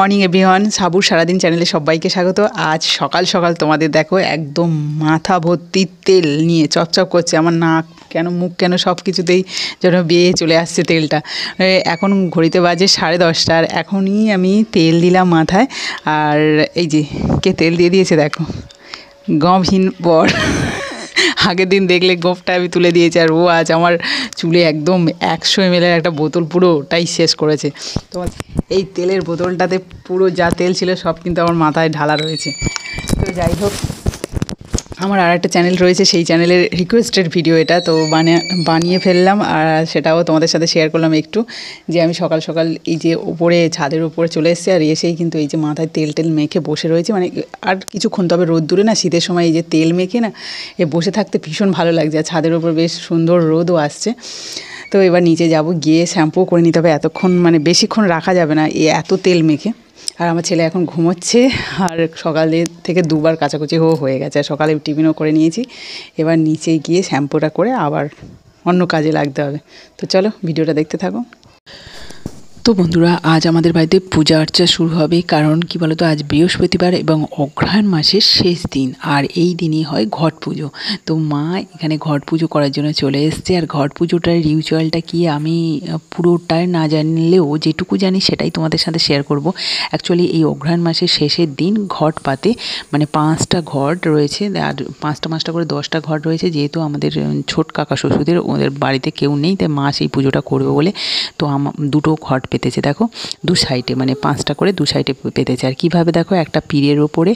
morning everyone সাবু সারাদিন চ্যানেলে সবাইকে স্বাগত আজ সকাল সকাল তোমাদের দেখো একদম মাথা ভর্তি তেল নিয়ে চপচপ করছে আমার নাক কেন মুখ কেন সব কিছুতেই যেন বেয়ে চলে আসছে তেলটা এখন ঘড়িতে বাজে সাড়ে দশটার এখনই আমি তেল দিলাম মাথায় আর এই যে কে তেল দিয়ে দিয়েছে দেখো গমহীন বর আগের দিন দেখলে গোফটা আমি তুলে দিয়েছি আর ও আজ আমার চুলে একদম একশো এম একটা বোতল পুরোটাই শেষ করেছে তো এই তেলের বোতলটাতে পুরো যা তেল ছিল সব কিন্তু আমার মাথায় ঢালা রয়েছে তো যাই হোক আমার আর একটা চ্যানেল রয়েছে সেই চ্যানেলের রিকোয়েস্টেড ভিডিও এটা তো বানিয়ে বানিয়ে ফেললাম আর সেটাও তোমাদের সাথে শেয়ার করলাম একটু যে আমি সকাল সকাল এই যে ওপরে ছাদের উপরে চলে এসেছি আর এসেই কিন্তু এই যে মাথায় তেল টেল মেখে বসে রয়েছে মানে আর কিছুক্ষণ তবে রোদ দূরে না শীতের সময় এই যে তেল মেখে না এ বসে থাকতে ভীষণ ভালো লাগছে আর ছাদের ওপর বেশ সুন্দর রোদও আসছে তো এবার নিচে যাব গিয়ে শ্যাম্পু করে নিতে হবে এতক্ষণ মানে বেশিক্ষণ রাখা যাবে না এ এত তেল মেখে আর আমার ছেলে এখন ঘুমোচ্ছে আর সকালে থেকে দুবার কাচাকুচি হো হয়ে গেছে আর সকালে টিফিনও করে নিয়েছি এবার নিচে গিয়ে শ্যাম্পুটা করে আবার অন্য কাজে লাগতে হবে তো চলো ভিডিওটা দেখতে থাকো তো বন্ধুরা আজ আমাদের বাড়িতে পূজা অর্চা শুরু হবে কারণ কি বলতো আজ বৃহস্পতিবার এবং অগ্রহায়ণ মাসের শেষ দিন আর এই দিনই হয় ঘট পুজো তো মা এখানে ঘট পুজো করার জন্য চলে এসছে আর ঘট পুজোটার রিচুয়ালটা কি আমি পুরোটাই না জানলেও যেটুকু জানি সেটাই তোমাদের সাথে শেয়ার করব অ্যাকচুয়ালি এই অগ্রহায়ণ মাসের শেষের দিন ঘট পাতে মানে পাঁচটা ঘট রয়েছে আর পাঁচটা পাঁচটা করে দশটা ঘট রয়েছে যেহেতু আমাদের ছোট কাকা শ্বশুদের ওদের বাড়িতে কেউ নেই তাই মা সেই পুজোটা করবে বলে তো দুটো ঘট পেতেছে দেখো দু সাইডে মানে পাঁচটা করে দু সাইডে পেতেছে আর কিভাবে দেখো একটা পীরের ওপরে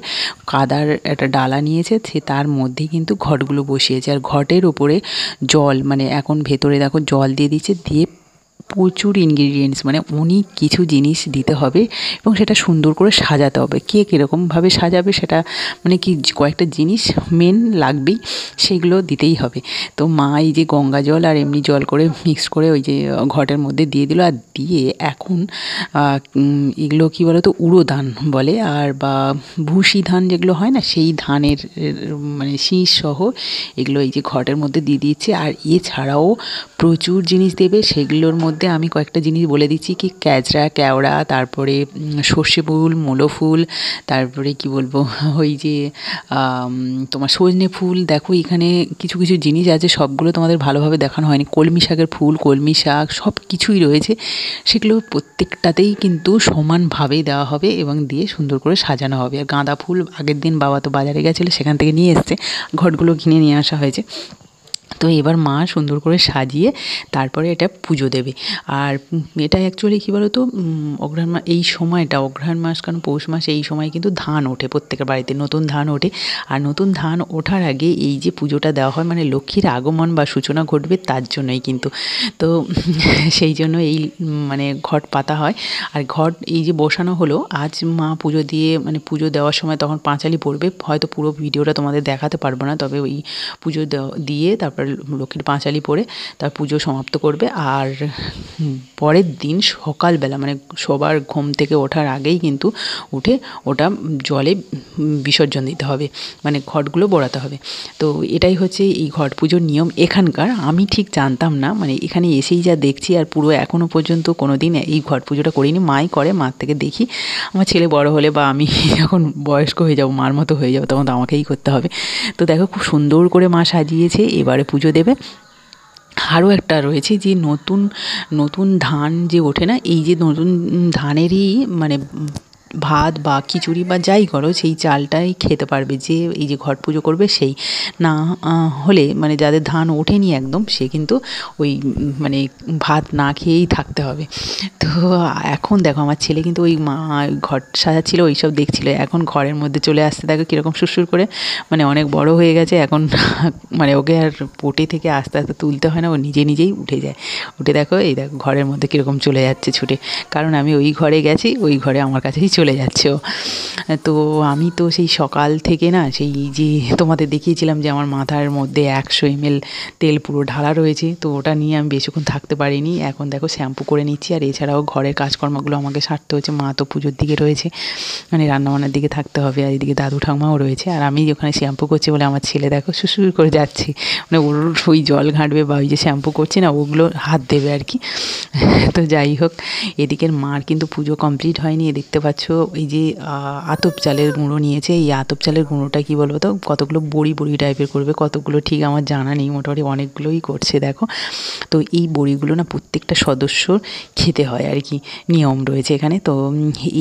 কাদার একটা ডালা নিয়েছে সে তার মধ্যে কিন্তু ঘটগুলো বসিয়েছে আর ঘটের ওপরে জল মানে এখন ভেতরে দেখো জল দিয়ে দিচ্ছে দিয়ে প্রচুর ইনগ্রিডিয়েন্টস মানে অনেক কিছু জিনিস দিতে হবে এবং সেটা সুন্দর করে সাজাতে হবে কে কীরকমভাবে সাজাবে সেটা মানে কি কয়েকটা জিনিস মেন লাগবেই সেগুলো দিতেই হবে তো মা এই যে গঙ্গা জল আর এমনি জল করে মিক্স করে ওই যে ঘটের মধ্যে দিয়ে দিল আর দিয়ে এখন এগুলো কী বলো তো উড়ো ধান বলে আর বা ভুসি ধান যেগুলো হয় না সেই ধানের মানে শীষ সহ এগুলো এই যে ঘটের মধ্যে দিয়ে দিয়েছে আর এছাড়াও প্রচুর জিনিস দেবে সেগুলোর মধ্যে মধ্যে আমি কয়েকটা জিনিস বলে দিচ্ছি কি ক্যাজরা কেওড়া তারপরে সর্ষে ফুল মূলো ফুল তারপরে কি বলবো ওই যে তোমার সজনে ফুল দেখো এখানে কিছু কিছু জিনিস আছে সবগুলো তোমাদের ভালোভাবে দেখানো হয়নি কলমি শাকের ফুল কলমি শাক সব কিছুই রয়েছে সেগুলো প্রত্যেকটাতেই কিন্তু সমানভাবেই দেওয়া হবে এবং দিয়ে সুন্দর করে সাজানো হবে আর গাঁদা ফুল আগের দিন বাবা তো বাজারে গেছিলো সেখান থেকে নিয়ে এসছে ঘটগুলো কিনে নিয়ে আসা হয়েছে তো এবার মা সুন্দর করে সাজিয়ে তারপরে এটা পুজো দেবে আর এটা অ্যাকচুয়ালি কী বলো তো অগ্রহায়ণ মাস এই সময়টা অগ্রহায়ণ মাস কারণ পৌষ মাসে এই সময় কিন্তু ধান ওঠে প্রত্যেকের বাড়িতে নতুন ধান ওঠে আর নতুন ধান ওঠার আগে এই যে পুজোটা দেওয়া হয় মানে লক্ষ্মীর আগমন বা সূচনা ঘটবে তার জন্যই কিন্তু তো সেই জন্য এই মানে ঘট পাতা হয় আর ঘট এই যে বসানো হলো আজ মা পুজো দিয়ে মানে পুজো দেওয়ার সময় তখন পাঁচালি পড়বে হয়তো পুরো ভিডিওটা তোমাদের দেখাতে পারবো না তবে ওই পুজো দিয়ে তারপরে লক্ষ্মীর পাঁচালি পরে তার পুজো সমাপ্ত করবে আর পরের দিন সকালবেলা মানে সবার ঘুম থেকে ওঠার আগেই কিন্তু উঠে ওটা জলে বিসর্জন দিতে হবে মানে ঘটগুলো বড়াতে হবে তো এটাই হচ্ছে এই ঘট পুজোর নিয়ম এখানকার আমি ঠিক জানতাম না মানে এখানে এসেই যা দেখছি আর পুরো এখনও পর্যন্ত কোনো দিন এই ঘট পুজোটা করিনি মাই করে মার থেকে দেখি আমার ছেলে বড় হলে বা আমি যখন বয়স্ক হয়ে যাব মার মতো হয়ে যাবো তখন তো আমাকেই করতে হবে তো দেখো খুব সুন্দর করে মা সাজিয়েছে এবারে পুজো পুজো দেবে আরও একটা রয়েছে যে নতুন নতুন ধান যে ওঠে না এই যে নতুন ধানেরই মানে ভাত বা খিচুড়ি বা যাই করো সেই চালটাই খেতে পারবে যে এই যে ঘট পুজো করবে সেই না হলে মানে যাদের ধান ওঠেনি একদম সে কিন্তু ওই মানে ভাত না খেয়েই থাকতে হবে তো এখন দেখো আমার ছেলে কিন্তু ওই মা ঘট সাজাচ্ছিল ওই সব দেখছিল এখন ঘরের মধ্যে চলে আসতে দেখো কীরকম সুরসুর করে মানে অনেক বড় হয়ে গেছে এখন মানে ওকে আর পোটে থেকে আস্তে আস্তে তুলতে হয় না ও নিজে নিজেই উঠে যায় উঠে দেখো এই দেখো ঘরের মধ্যে কীরকম চলে যাচ্ছে ছুটে কারণ আমি ওই ঘরে গেছি ওই ঘরে আমার কাছেই চলে চলে যাচ্ছে ও তো আমি তো সেই সকাল থেকে না সেই যে তোমাদের দেখিয়েছিলাম যে আমার মাথার মধ্যে একশো এম তেল পুরো ঢালা রয়েছে তো ওটা নিয়ে আমি বেশিক্ষণ থাকতে পারিনি এখন দেখো শ্যাম্পু করে নিচ্ছি আর এছাড়াও ঘরের কাজকর্মগুলো আমাকে সারতে হচ্ছে মা তো পুজোর দিকে রয়েছে মানে রান্নাবান্নার দিকে থাকতে হবে আর এদিকে দাদু ঠাকুমাও রয়েছে আর আমি ওখানে শ্যাম্পু করছি বলে আমার ছেলে দেখো শুশুর করে যাচ্ছে মানে ওর ওই জল ঘাঁটবে বা ওই যে শ্যাম্পু করছে না ওগুলো হাত দেবে আর কি তো যাই হোক এদিকের মার কিন্তু পুজো কমপ্লিট হয়নি দেখতে পাচ্ছ তো এই যে আতপ চালের গুঁড়ো নিয়েছে এই আতপ চালের গুঁড়োটা কী বলবো তো কতগুলো বড়ি বড়ি টাইপের করবে কতগুলো ঠিক আমার জানা নেই মোটামুটি অনেকগুলোই করছে দেখো তো এই বড়িগুলো না প্রত্যেকটা সদস্য খেতে হয় আর কি নিয়ম রয়েছে এখানে তো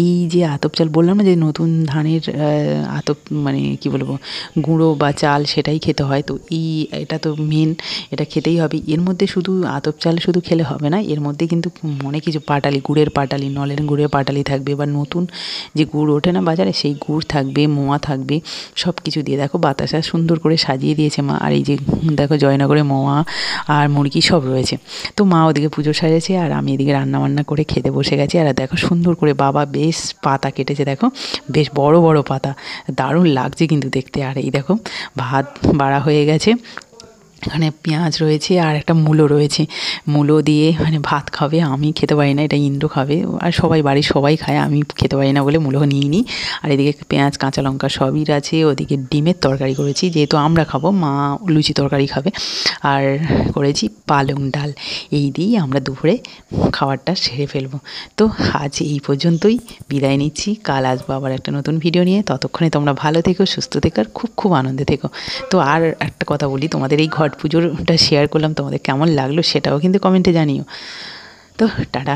এই যে আতপ চাল বললাম না যে নতুন ধানের আতপ মানে কি বলবো গুঁড়ো বা চাল সেটাই খেতে হয় তো এই এটা তো মেন এটা খেতেই হবে এর মধ্যে শুধু আতপ চাল শুধু খেলে হবে না এর মধ্যে কিন্তু অনেক কিছু পাটালি গুড়ের পাটালি নলের গুড়ের পাটালি থাকবে বা নতুন যে গুড় ওঠে না বাজারে সেই গুড় থাকবে মোয়া থাকবে সব কিছু দিয়ে দেখো বাতাসা সুন্দর করে সাজিয়ে দিয়েছে মা আর এই যে দেখো জয়নগরে মোয়া আর মুরগি সব রয়েছে তো মা ওদিকে পুজো সাজেছে আর আমি এদিকে রান্নাবান্না করে খেতে বসে গেছি আর দেখো সুন্দর করে বাবা বেশ পাতা কেটেছে দেখো বেশ বড় বড় পাতা দারুণ লাগছে কিন্তু দেখতে আর এই দেখো ভাত বাড়া হয়ে গেছে এখানে পেঁয়াজ রয়েছে আর একটা মূলো রয়েছে মূলো দিয়ে মানে ভাত খাবে আমি খেতে পারি না এটা ইন্দ্র খাবে আর সবাই বাড়ির সবাই খায় আমি খেতে পারি না বলে মূলো নিয়ে নিই আর এদিকে পেঁয়াজ কাঁচা লঙ্কা সবই আছে ওদিকে ডিমের তরকারি করেছি যেহেতু আমরা খাবো মা লুচি তরকারি খাবে আর করেছি পালং ডাল এই দিয়েই আমরা দুপুরে খাবারটা সেরে ফেলবো তো আজ এই পর্যন্তই বিদায় নিচ্ছি কাল আসবো আবার একটা নতুন ভিডিও নিয়ে ততক্ষণে তোমরা ভালো থেকো সুস্থ থেকো আর খুব খুব আনন্দে থেকো তো আর একটা কথা বলি তোমাদের এই ঘর ছট পুজোটা শেয়ার করলাম তোমাদের কেমন লাগলো সেটাও কিন্তু কমেন্টে জানিও তো টাটা